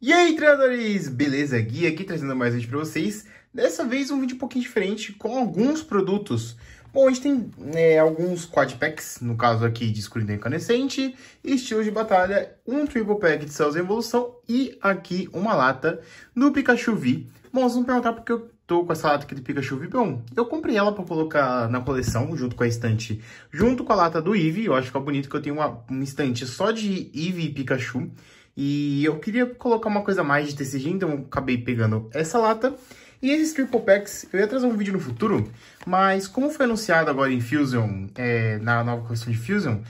E aí, treinadores! Beleza? Gui aqui trazendo mais um vídeo para vocês. Dessa vez um vídeo um pouquinho diferente com alguns produtos. Bom, a gente tem é, alguns quad packs, no caso aqui de escuridão incandescente, estilos de batalha, um triple pack de céus em evolução e aqui uma lata do Pikachu V. Bom, vocês vão perguntar porque eu tô com essa lata aqui do Pikachu Vibão. Eu comprei ela pra colocar na coleção, junto com a estante, junto com a lata do Eevee. Eu acho que é bonito que eu tenho uma, estante só de Eevee e Pikachu. E eu queria colocar uma coisa mais de TCG, então eu acabei pegando essa lata. E esses Triple Packs, eu ia trazer um vídeo no futuro, mas como foi anunciado agora em Fusion, é, na nova coleção de Fusion,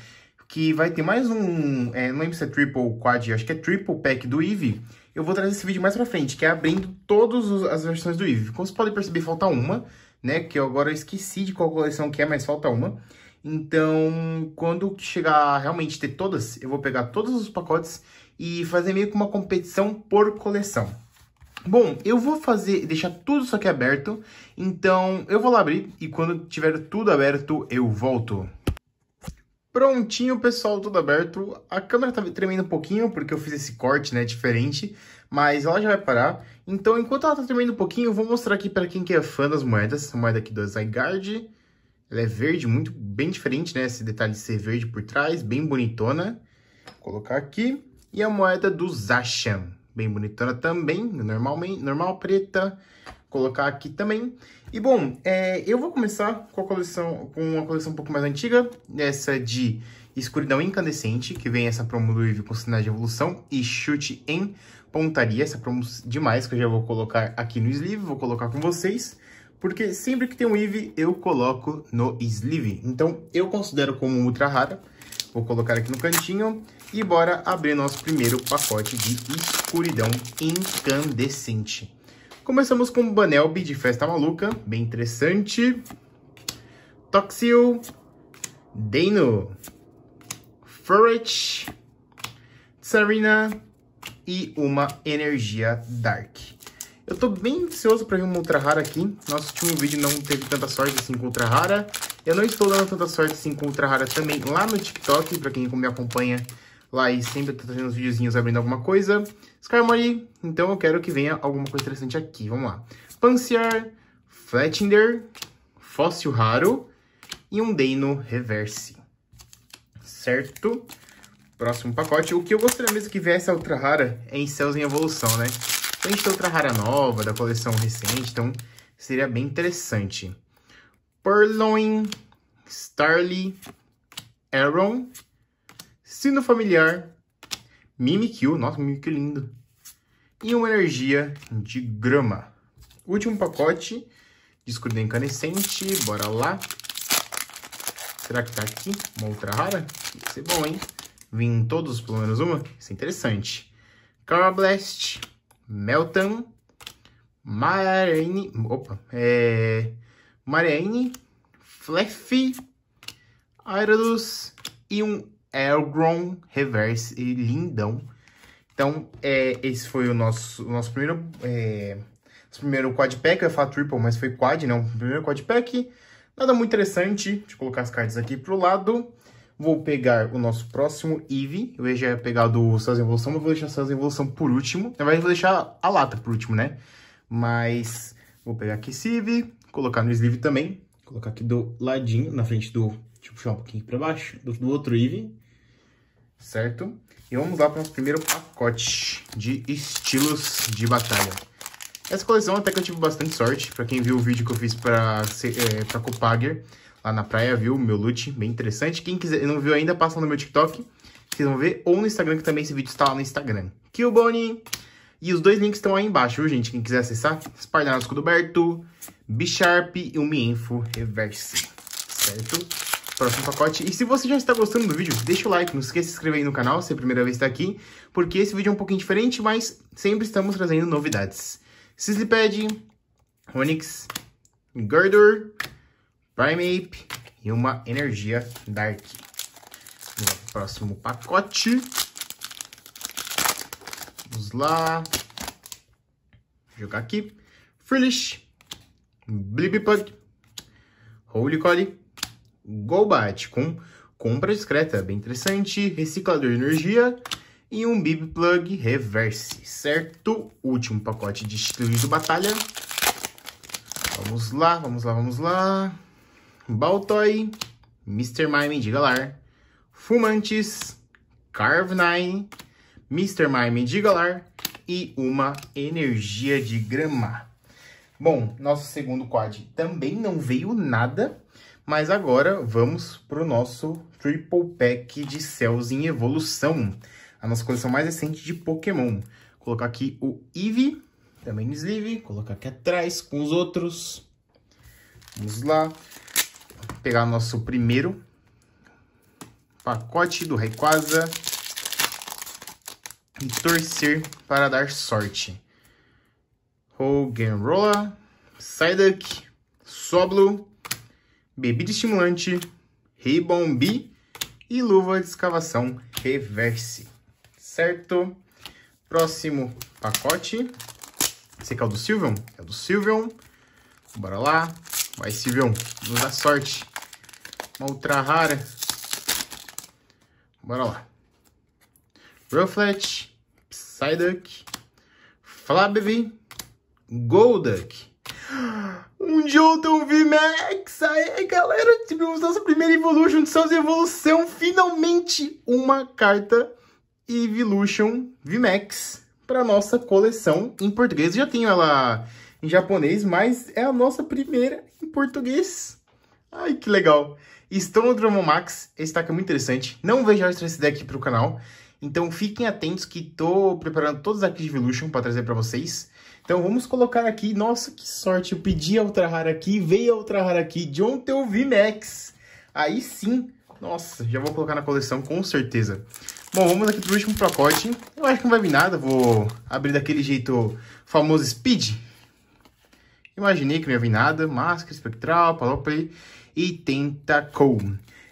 que vai ter mais um, é, não lembro se é Triple Quad, acho que é Triple Pack do Eevee, eu vou trazer esse vídeo mais pra frente, que é abrindo todas as versões do Eve. Como vocês podem perceber, falta uma, né? Que eu agora esqueci de qual coleção que é, mas falta uma. Então, quando chegar realmente ter todas, eu vou pegar todos os pacotes e fazer meio que uma competição por coleção. Bom, eu vou fazer, deixar tudo isso aqui aberto, então eu vou lá abrir e quando tiver tudo aberto eu volto. Prontinho, pessoal, tudo aberto. A câmera tá tremendo um pouquinho, porque eu fiz esse corte, né, diferente, mas ela já vai parar. Então, enquanto ela tá tremendo um pouquinho, eu vou mostrar aqui para quem que é fã das moedas. Essa moeda aqui do Zygarde, ela é verde, muito bem diferente, né, esse detalhe de ser verde por trás, bem bonitona. Vou colocar aqui. E a moeda do Zashan, bem bonitona também, normalmente, normal preta, colocar aqui também. E bom, é, eu vou começar com a coleção, com uma coleção um pouco mais antiga, essa de Escuridão Incandescente, que vem essa promo do Eve com sinais de evolução, e Chute em Pontaria, essa promo demais que eu já vou colocar aqui no sleeve, vou colocar com vocês, porque sempre que tem um Eve, eu coloco no sleeve. Então, eu considero como ultra rara, vou colocar aqui no cantinho, e bora abrir nosso primeiro pacote de Escuridão Incandescente. Começamos com Banelbi de Festa Maluca, bem interessante. Toxil, Deino, Furret, Serena e uma Energia Dark. Eu tô bem ansioso pra ver uma ultra rara aqui. Nosso último vídeo não teve tanta sorte assim com ultra rara. Eu não estou dando tanta sorte assim com ultra rara também lá no TikTok. Pra quem me acompanha, Laís sempre tá trazendo uns videozinhos abrindo alguma coisa. Skarmory, então eu quero que venha alguma coisa interessante aqui. Vamos lá. Pansear, Flatinder, Fóssil Raro e um Deino Reverse. Certo? Próximo pacote. O que eu gostaria mesmo que viesse a Ultra Rara é em Céus em Evolução, né? Então a gente tem Ultra Rara nova, da coleção recente, então seria bem interessante. Purloin, Starly, Aaron Sino Familiar, Mimikyu, nossa, Mimikyu lindo, e uma energia de grama. Último pacote, escudo incandescente, bora lá. Será que tá aqui uma outra rara? Ia ser bom, hein? Vim todos, pelo menos uma? Isso é interessante. Karma Blast, Meltan, Marine, opa, é... Marine, Fluffy, Aerodus e um Elgron Reverse e lindão. Então, é, esse foi o nosso, o nosso primeiro, é, nosso primeiro quad pack. Eu ia falar triple, mas foi quad, não. Primeiro quad pack. Nada muito interessante. Deixa eu colocar as cartas aqui pro lado. Vou pegar o nosso próximo Eve. Eu já ia pegar do Cells Evolução, mas vou deixar o Cells Evolução por último. Na verdade, vou deixar a lata por último, né? Mas vou pegar aqui esse Eve, colocar no sleeve também. Colocar aqui do ladinho, na frente do... Deixa eu puxar um pouquinho para baixo. Do, do outro Eve certo? E vamos lá para o primeiro pacote de estilos de batalha. Essa coleção até que eu tive bastante sorte, para quem viu o vídeo que eu fiz para é, pra Copager, lá na praia, viu? Meu loot, bem interessante. Quem quiser, não viu ainda, passa no meu TikTok, vocês vão ver, ou no Instagram, que também esse vídeo está lá no Instagram. Killbone! E os dois links estão aí embaixo, viu, gente? Quem quiser acessar, Esparnasco do Berto, B-Sharp e o Mienfo Reverse, certo? próximo pacote. E se você já está gostando do vídeo, deixa o like, não esqueça de se inscrever aí no canal se é a primeira vez que está aqui, porque esse vídeo é um pouquinho diferente, mas sempre estamos trazendo novidades. Sislipad, Onix, Girdor, Primeape e uma Energia Dark. próximo pacote. Vamos lá. Vou jogar aqui. Frillish, Blibipug, Holy Collie, Golbat, com compra discreta, bem interessante, reciclador de energia e um bib plug reverse, certo? Último pacote de estilo batalha. Vamos lá, vamos lá, vamos lá. Baltoy, Mr. Mime de Galar, Fumantes, carve Nine, Mr. Mime de Galar e uma energia de grama. Bom, nosso segundo quad também não veio nada. Mas agora vamos para o nosso Triple Pack de Cells em Evolução. A nossa coleção mais recente de Pokémon. Vou colocar aqui o Eevee, também no sleeve. Colocar aqui atrás com os outros. Vamos lá. Vou pegar nosso primeiro pacote do Rayquaza. E torcer para dar sorte. Hogan Rola, Psyduck, Soblo, bebida estimulante, Ribombi e luva de escavação reverse, certo? Próximo pacote, esse aqui é o do Silvion? É o do Silvion, bora lá, vai Silvion, nos dá sorte, uma ultra rara, bora lá. Rufflet, Psyduck, Flabby, Golduck, um Jotun VMAX! Aê, galera! Tivemos tipo, nossa primeira Evolution de Sans Evolução. Finalmente, uma carta Evolution VMAX para nossa coleção em português. Eu já tenho ela em japonês, mas é a nossa primeira em português. Ai, que legal! Estou no Drummond Max, esse deck é muito interessante. Não vejo extra esse deck para o canal. Então fiquem atentos que estou preparando todos os decks de Evolution para trazer para vocês. Então vamos colocar aqui. Nossa, que sorte. Eu pedi a outra rara aqui, veio a outra rara aqui. De ontem eu vi Max. Aí sim. Nossa, já vou colocar na coleção com certeza. Bom, vamos aqui pro último pacote. Eu acho que não vai vir nada. Vou abrir daquele jeito famoso Speed. Imaginei que não ia vir nada. Máscara espectral, Palopay e Tentacol.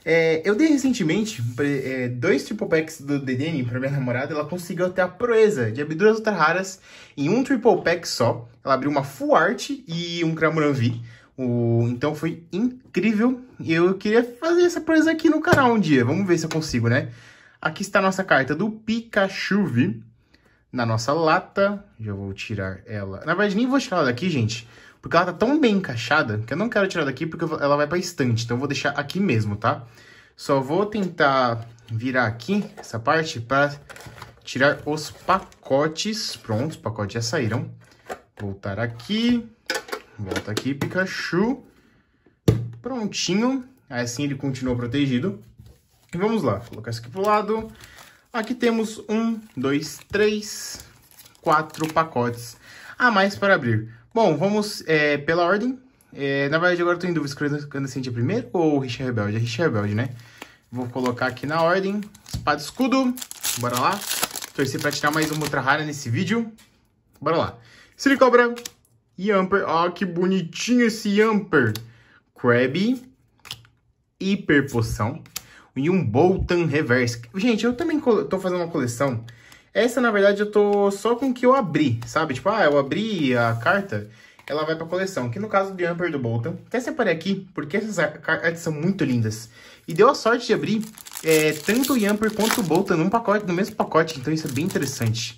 É, eu dei recentemente é, dois triple packs do DDN para minha namorada. Ela conseguiu até a proeza de abduras ultra raras em um triple pack só. Ela abriu uma full art e um Kramuranvi. O... Então foi incrível. Eu queria fazer essa proeza aqui no canal um dia. Vamos ver se eu consigo, né? Aqui está a nossa carta do Pikachu na nossa lata. Já vou tirar ela. Na verdade, nem vou tirar ela daqui, gente porque ela tá tão bem encaixada que eu não quero tirar daqui porque ela vai pra estante. Então eu vou deixar aqui mesmo, tá? Só vou tentar virar aqui essa parte para tirar os pacotes. Pronto, os pacotes já saíram. Voltar aqui. Volta aqui, Pikachu. Prontinho. Assim ele continua protegido. E vamos lá, colocar isso aqui pro lado. Aqui temos um, dois, três, quatro pacotes a mais para abrir. Bom, vamos é, pela ordem. É, na verdade, agora eu tô em dúvida se o Candescente é primeiro ou o Richard Rebelde. É Richard Rebelde, né? Vou colocar aqui na ordem. Espada escudo. Bora lá. Torcer pra tirar mais uma outra rara nesse vídeo. Bora lá. Silicobra. Yamper. Ó, oh, que bonitinho esse Yamper. Krabby. Hiper poção. E um Boltan Reverse. Gente, eu também tô fazendo uma coleção essa, na verdade, eu tô só com o que eu abri, sabe? Tipo, ah, eu abri a carta, ela vai pra coleção. Que no caso do Amber do Bolton. Até separei aqui, porque essas cartas são muito lindas. E deu a sorte de abrir é, tanto o Yamper quanto o Bolton num pacote, no mesmo pacote. Então isso é bem interessante.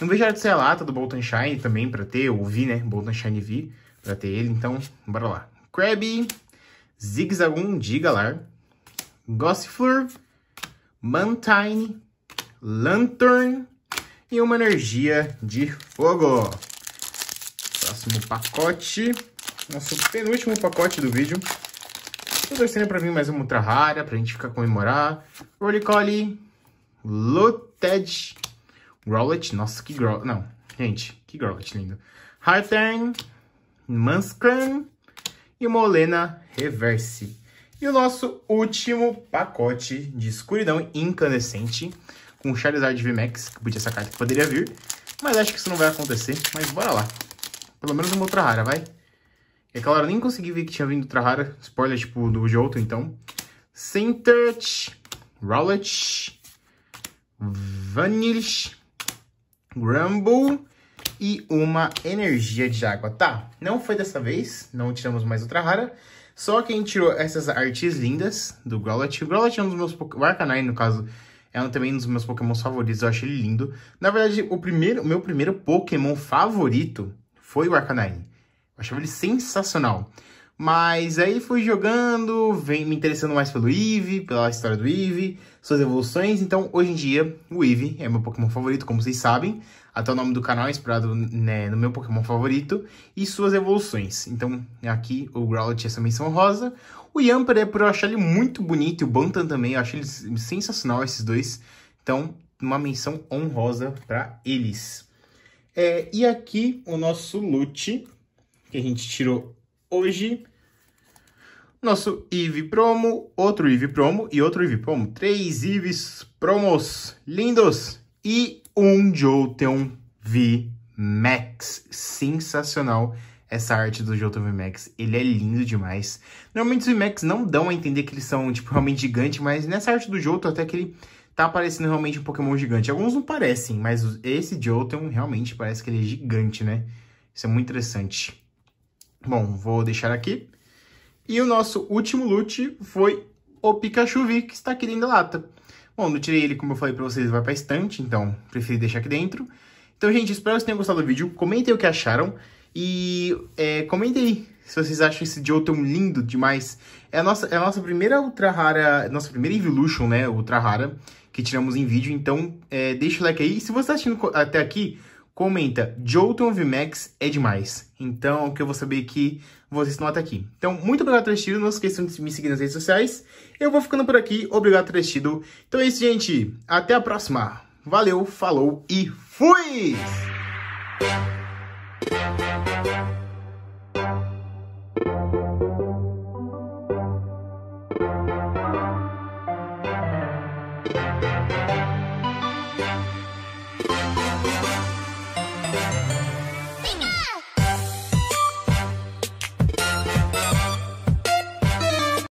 Não vejo a de ser a lata do Bolton Shine também pra ter, ou vi, né? Bolton Shine vi pra ter ele. Então, bora lá. Krabby, Zigzagoon Digalar. Gossifleur, Mantine, Lantern, e uma energia de fogo. Próximo pacote, nosso penúltimo pacote do vídeo. Estou torcendo para vir mais uma ultra rara, para a gente ficar comemorar. Collie, Lutted, Growlithe, nossa, que Growlithe, não, gente, que Growlithe lindo. Hartern, Muskran e uma Olena Reverse. E o nosso último pacote de escuridão incandescente, com Charizard VMAX, que podia essa carta que poderia vir. Mas acho que isso não vai acontecer, mas bora lá. Pelo menos uma outra rara, vai. É claro, eu nem consegui ver que tinha vindo outra rara. Spoiler, tipo, do Jouto, então. Sintert, Rowlet, Vanish. Grumble e uma energia de água. Tá, não foi dessa vez, não tiramos mais outra rara. Só que a gente tirou essas artes lindas do Growlithe. O Growlithe é um dos meus... O Arcanine, no caso, é um, também um dos meus Pokémon favoritos, eu acho ele lindo. Na verdade, o primeiro, meu primeiro Pokémon favorito foi o Arcanine. Eu achava ele sensacional. Mas aí fui jogando, vem me interessando mais pelo Eevee, pela história do Eevee, suas evoluções. Então, hoje em dia, o Eevee é meu Pokémon favorito, como vocês sabem. Até o nome do canal é inspirado né, no meu Pokémon favorito e suas evoluções. Então, aqui o Growlithe é essa menção rosa. O Yamper é por eu achar ele muito bonito e o Bantam também. Eu acho ele sensacional, esses dois. Então, uma menção honrosa para eles. É, e aqui o nosso loot, que a gente tirou hoje nosso IV promo, outro IV promo e outro IV promo. Três IVs promos lindos e um Jolteon V Max. Sensacional essa arte do Jolteon V Max. Ele é lindo demais. Normalmente os V Max não dão a entender que eles são tipo, realmente gigantes, mas nessa arte do Jolteon até que ele tá parecendo realmente um Pokémon gigante. Alguns não parecem, mas esse Jolteon realmente parece que ele é gigante, né? Isso é muito interessante. Bom, vou deixar aqui. E o nosso último loot foi o Pikachu V, que está aqui dentro da lata. Bom, eu tirei ele, como eu falei para vocês, vai para estante, então preferi deixar aqui dentro. Então, gente, espero que vocês tenham gostado do vídeo. Comentem o que acharam e é, comentem aí se vocês acham esse Jotun lindo demais. É a nossa, é a nossa primeira Ultra Rara, nossa primeira Evolution, né, Ultra Rara, que tiramos em vídeo. Então, é, deixa o like aí. E se você está assistindo até aqui, comenta, Jolton VMAX é demais. Então, o que eu vou saber que vocês até aqui. Então, muito obrigado por ter assistido, não esqueçam de me seguir nas redes sociais. Eu vou ficando por aqui, obrigado por ter assistido. Então é isso, gente, até a próxima. Valeu, falou e fui! Thank you.